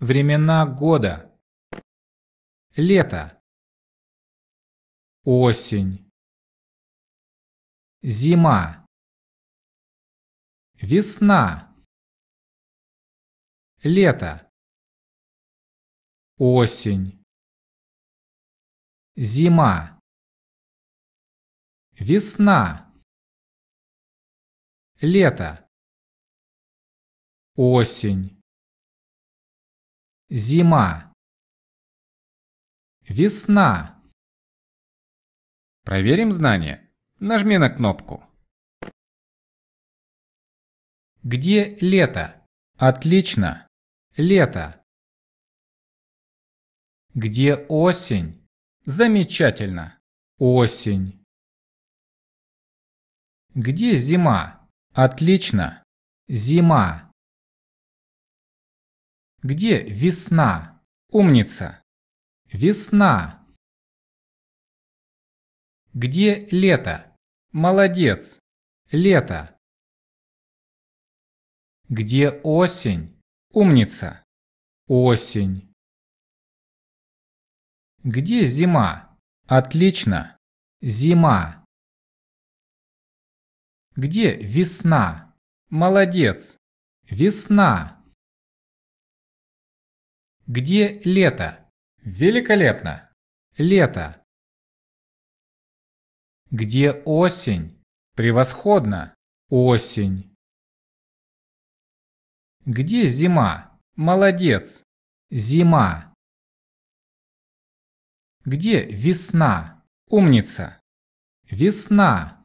Времена года. Лето. Осень. Зима. Весна. Лето. Осень. Зима. Весна. Лето. Осень. Зима. Весна. Проверим знания. Нажми на кнопку. Где лето? Отлично. Лето. Где осень? Замечательно. Осень. Где зима? Отлично. Зима. Где весна? Умница. Весна. Где лето? Молодец. Лето. Где осень? Умница. Осень. Где зима? Отлично. Зима. Где весна? Молодец. Весна. Где лето? Великолепно. Лето. Где осень? Превосходно. Осень. Где зима? Молодец. Зима. Где весна? Умница. Весна.